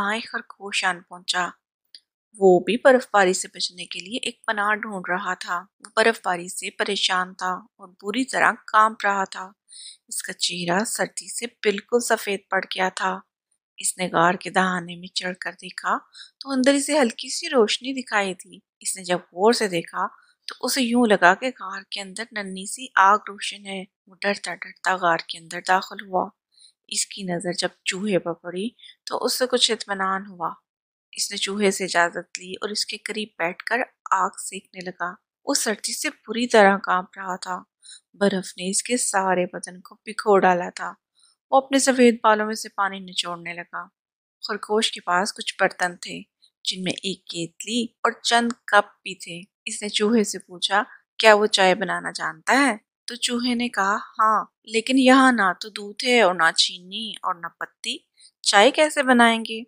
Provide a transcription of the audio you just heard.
बाएं खरगोश आन पहुंचा वो भी बर्फबारी से बचने के लिए एक पनाह ढूंढ रहा था वो बर्फबारी से परेशान था और बुरी तरह कांप रहा था इसका चेहरा सर्दी से बिल्कुल सफ़ेद पड़ गया था इसने गार के दहाने में चढ़ कर देखा तो अंदर इसे हल्की सी रोशनी दिखाई थी इसने जब गौर से देखा तो उसे यूं लगा कि गार के अंदर नन्ही सी आग रोशन है वो डरता डरता गार के अंदर दाखिल हुआ इसकी नज़र जब चूहे पर पड़ी तो उससे कुछ इतमान हुआ इसने चूहे से इजाज़त ली और इसके करीब बैठकर आग सेकने लगा वो सर्दी से बुरी तरह कांप रहा था बर्फ ने इसके सारे बदन को पिखो डाला था वो अपने सफ़ेद बालों में से पानी निचोड़ने लगा खरगोश के पास कुछ बर्तन थे जिनमें एक केतली और चंद कप भी थे इसने चूहे से पूछा क्या वो चाय बनाना जानता है तो चूहे ने कहा हाँ लेकिन यहाँ ना तो दूध है और ना चीनी और ना पत्ती चाय कैसे बनाएंगे